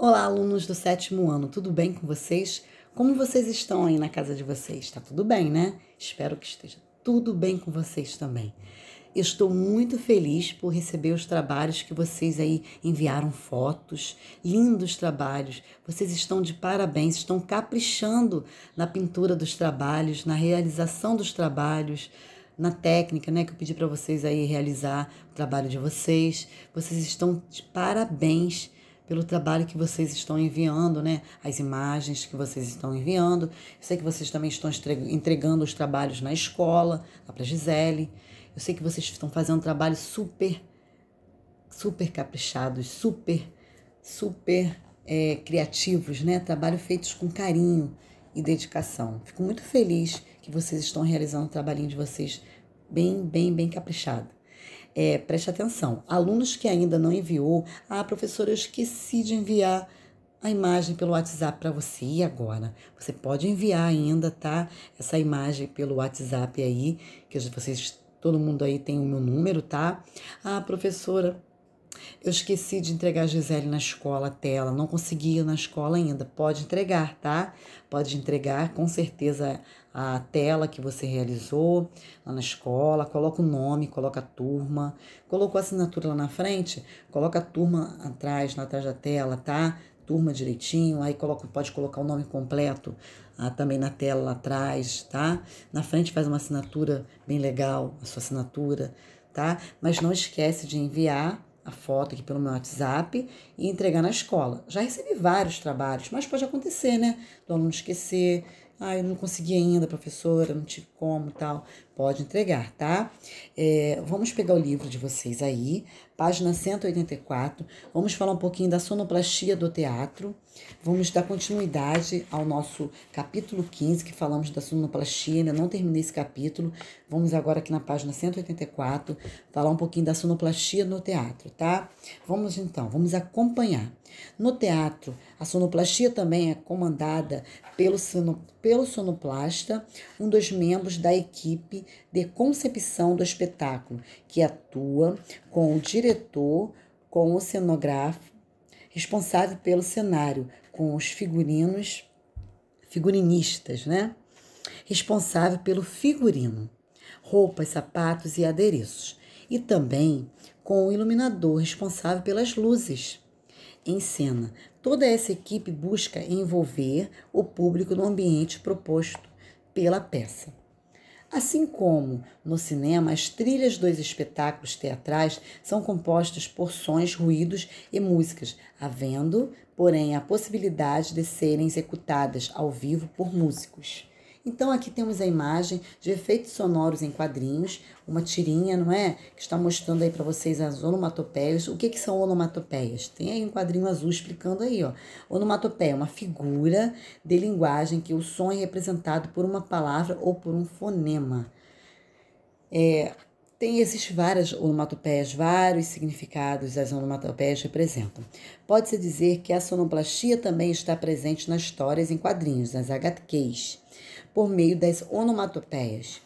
Olá, alunos do sétimo ano, tudo bem com vocês? Como vocês estão aí na casa de vocês? Está tudo bem, né? Espero que esteja tudo bem com vocês também. Estou muito feliz por receber os trabalhos que vocês aí enviaram fotos, lindos trabalhos. Vocês estão de parabéns, estão caprichando na pintura dos trabalhos, na realização dos trabalhos na técnica, né, que eu pedi para vocês aí realizar o trabalho de vocês. Vocês estão de parabéns pelo trabalho que vocês estão enviando, né? As imagens que vocês estão enviando. Eu sei que vocês também estão entregando os trabalhos na escola, lá para Gisele. Eu sei que vocês estão fazendo um trabalho super, super caprichados, super, super é, criativos, né? Trabalho feitos com carinho e dedicação. Fico muito feliz que vocês estão realizando o trabalhinho de vocês bem, bem, bem caprichado. É, preste atenção, alunos que ainda não enviou, ah, professora, eu esqueci de enviar a imagem pelo WhatsApp para você e agora. Você pode enviar ainda, tá? Essa imagem pelo WhatsApp aí, que vocês, todo mundo aí tem o meu número, tá? Ah, professora, eu esqueci de entregar a Gisele na escola até ela, não consegui ir na escola ainda. Pode entregar, tá? Pode entregar com certeza a tela que você realizou lá na escola, coloca o nome, coloca a turma, colocou a assinatura lá na frente, coloca a turma atrás, lá atrás da tela, tá? Turma direitinho, aí coloca, pode colocar o nome completo ah, também na tela lá atrás, tá? Na frente faz uma assinatura bem legal, a sua assinatura, tá? Mas não esquece de enviar a foto aqui pelo meu WhatsApp e entregar na escola. Já recebi vários trabalhos, mas pode acontecer, né? Do aluno esquecer, ah, eu não consegui ainda, professora, não tive como tal. Pode entregar, tá? É, vamos pegar o livro de vocês aí, página 184. Vamos falar um pouquinho da sonoplastia do teatro. Vamos dar continuidade ao nosso capítulo 15, que falamos da sonoplastia. Ainda não terminei esse capítulo. Vamos agora aqui na página 184 falar um pouquinho da sonoplastia no teatro, tá? Vamos então, vamos acompanhar. No teatro, a sonoplastia também é comandada pelo, sono, pelo sonoplasta, um dos membros da equipe de concepção do espetáculo, que atua com o diretor diretor com o cenógrafo, responsável pelo cenário, com os figurinos, figurinistas, né? Responsável pelo figurino, roupas, sapatos e adereços, e também com o iluminador responsável pelas luzes em cena. Toda essa equipe busca envolver o público no ambiente proposto pela peça. Assim como no cinema, as trilhas dos espetáculos teatrais são compostas por sons, ruídos e músicas, havendo, porém, a possibilidade de serem executadas ao vivo por músicos. Então aqui temos a imagem de efeitos sonoros em quadrinhos, uma tirinha, não é? Que está mostrando aí para vocês as onomatopeias. O que, que são onomatopeias? Tem aí um quadrinho azul explicando aí, ó. Onomatopeia é uma figura de linguagem que o som é representado por uma palavra ou por um fonema. É, tem esses várias onomatopeias, vários significados as onomatopeias representam. Pode-se dizer que a sonoplastia também está presente nas histórias em quadrinhos, nas HQs, por meio das onomatopeias.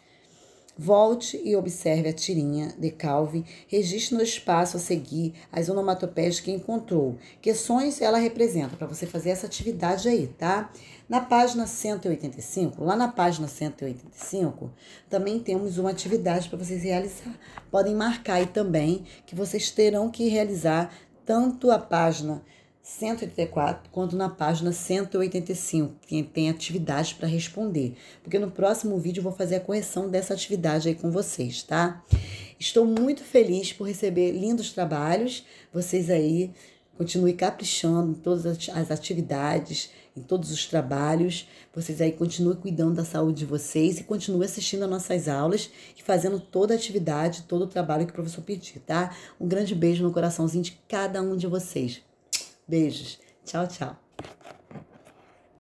Volte e observe a tirinha de Calvi, registre no espaço a seguir as onomatopeias que encontrou, que sons ela representa, para você fazer essa atividade aí, tá? Na página 185, lá na página 185, também temos uma atividade para vocês realizar. Podem marcar aí também que vocês terão que realizar tanto a página 184, quanto na página 185, que tem atividade para responder, porque no próximo vídeo eu vou fazer a correção dessa atividade aí com vocês, tá? Estou muito feliz por receber lindos trabalhos, vocês aí continuem caprichando em todas as atividades, em todos os trabalhos. Vocês aí continuem cuidando da saúde de vocês e continuem assistindo às nossas aulas e fazendo toda a atividade, todo o trabalho que o professor pedir, tá? Um grande beijo no coraçãozinho de cada um de vocês. Beijos. Tchau, tchau.